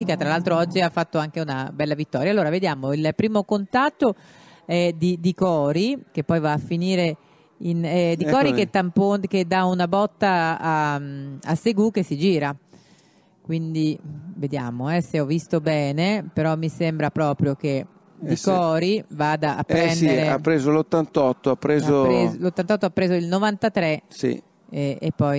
Che Tra l'altro oggi ha fatto anche una bella vittoria. Allora vediamo il primo contatto eh, di, di, Cori che poi va a finire in, eh, di ecco Cori che, tampon, che, dà una botta a, a, Segu che si gira. Quindi vediamo eh, se ho visto bene, però mi sembra proprio che Di eh, se... Cori vada a prendere... Eh Sì, ha preso l'88, ha preso... L'88 ha preso il 93 sì. e, e poi...